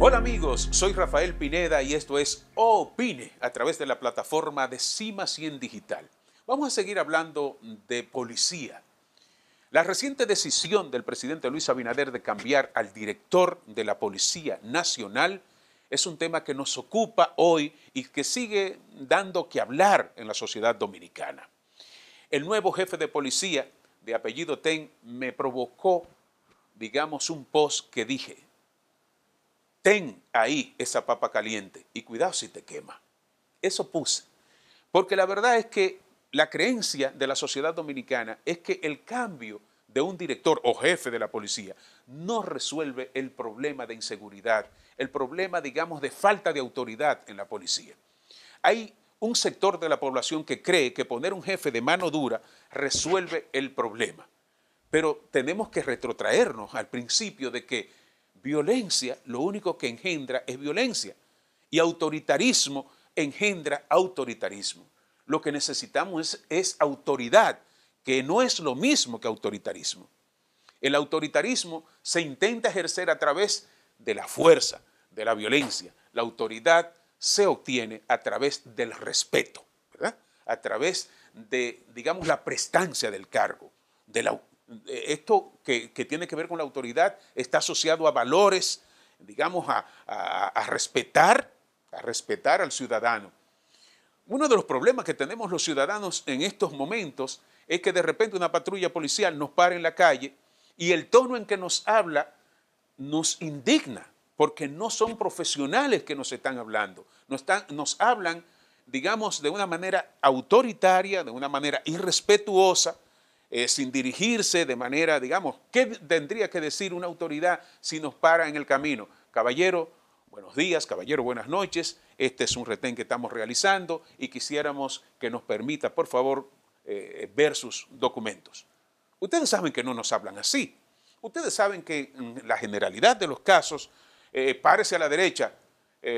Hola amigos, soy Rafael Pineda y esto es Opine a través de la plataforma de Cima 100 Digital. Vamos a seguir hablando de policía. La reciente decisión del presidente Luis Abinader de cambiar al director de la Policía Nacional es un tema que nos ocupa hoy y que sigue dando que hablar en la sociedad dominicana. El nuevo jefe de policía de apellido Ten me provocó, digamos, un post que dije, Ten ahí esa papa caliente y cuidado si te quema. Eso puse. Porque la verdad es que la creencia de la sociedad dominicana es que el cambio de un director o jefe de la policía no resuelve el problema de inseguridad, el problema, digamos, de falta de autoridad en la policía. Hay un sector de la población que cree que poner un jefe de mano dura resuelve el problema. Pero tenemos que retrotraernos al principio de que violencia lo único que engendra es violencia y autoritarismo engendra autoritarismo. Lo que necesitamos es, autoridad, que no es lo mismo que autoritarismo. El autoritarismo se intenta ejercer a través de la fuerza, de la violencia. La autoridad se obtiene a través del respeto, A través de, digamos, la prestancia del cargo, de la, esto que, tiene que ver con la autoridad está asociado a valores, digamos, a, respetar, a respetar al ciudadano. Uno de los problemas que tenemos los ciudadanos en estos momentos es que de repente una patrulla policial nos para en la calle y el tono en que nos habla nos indigna, porque no son profesionales que nos están hablando, nos hablan, digamos, de una manera autoritaria, de una manera irrespetuosa, eh, sin dirigirse de manera, digamos, ¿qué tendría que decir una autoridad si nos para en el camino? Caballero, buenos días, caballero, buenas noches. Este es un retén que estamos realizando y quisiéramos que nos permita, por favor, eh, ver sus documentos. Ustedes saben que no nos hablan así. Ustedes saben que en la generalidad de los casos, eh, parece a la derecha,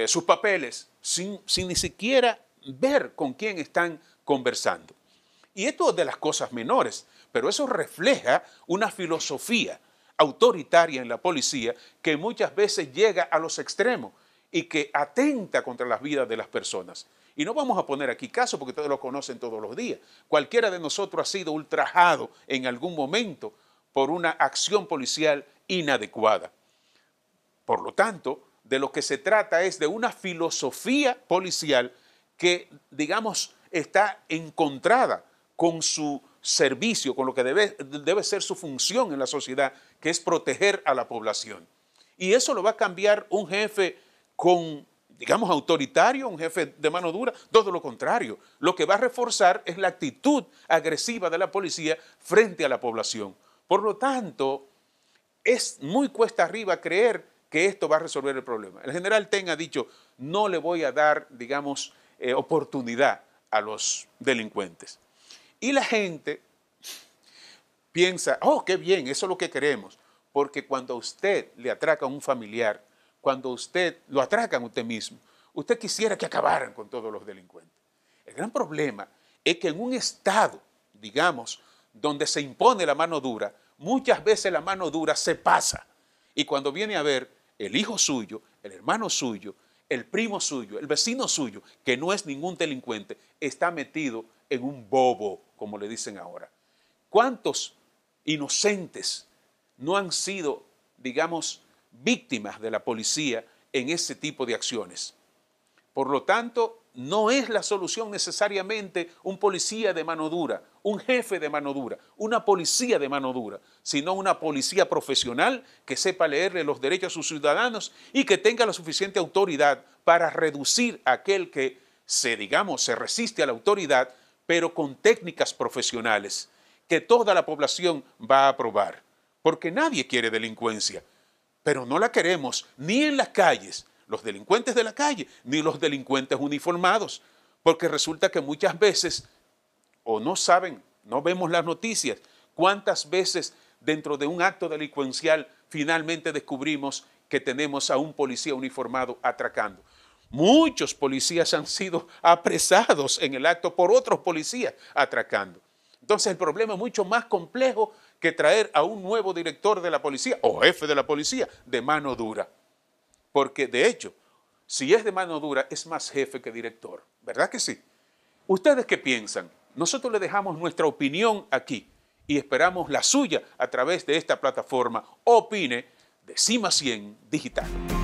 sus papeles, sin ni siquiera ver con quién están conversando. Y esto es de las cosas menores, pero eso refleja una filosofía autoritaria en la policía que muchas veces llega a los extremos y que atenta contra las vidas de las personas. Y no vamos a poner aquí caso porque ustedes lo conocen todos los días. Cualquiera de nosotros ha sido ultrajado en algún momento por una acción policial inadecuada. Por lo tanto, de lo que se trata es de una filosofía policial que, digamos, está encontrada con su servicio, con lo que debe, ser su función en la sociedad, que es proteger a la población. Y eso lo va a cambiar un jefe con, digamos, autoritario, un jefe de mano dura, todo lo contrario. Lo que va a reforzar es la actitud agresiva de la policía frente a la población. Por lo tanto, es muy cuesta arriba creer que esto va a resolver el problema. El general Ten ha dicho, no le voy a dar, digamos, eh, oportunidad a los delincuentes. Y la gente piensa, oh, qué bien, eso es lo que queremos. Porque cuando a usted le atraca a un familiar, cuando usted lo atraca a usted mismo, usted quisiera que acabaran con todos los delincuentes. El gran problema es que en un estado, digamos, donde se impone la mano dura, muchas veces la mano dura se pasa. Y cuando viene a ver el hijo suyo, el hermano suyo, el primo suyo, el vecino suyo, que no es ningún delincuente, está metido en un bobo, como le dicen ahora. ¿Cuántos inocentes no han sido, digamos, víctimas de la policía en ese tipo de acciones? Por lo tanto, no es la solución necesariamente un policía de mano dura, un jefe de mano dura, una policía de mano dura, sino una policía profesional que sepa leerle los derechos a sus ciudadanos y que tenga la suficiente autoridad para reducir a aquel que se, digamos, se resiste a la autoridad, pero con técnicas profesionales que toda la población va a aprobar. Porque nadie quiere delincuencia, pero no la queremos ni en las calles, los delincuentes de la calle, ni los delincuentes uniformados, porque resulta que muchas veces, o no saben, no vemos las noticias, cuántas veces dentro de un acto delincuencial finalmente descubrimos que tenemos a un policía uniformado atracando. Muchos policías han sido apresados en el acto por otros policías atracando. Entonces el problema es mucho más complejo que traer a un nuevo director de la policía o jefe de la policía de mano dura. Porque de hecho, si es de mano dura, es más jefe que director. ¿Verdad que sí? ¿Ustedes qué piensan? Nosotros le dejamos nuestra opinión aquí y esperamos la suya a través de esta plataforma. Opine de Cima 100 Digital.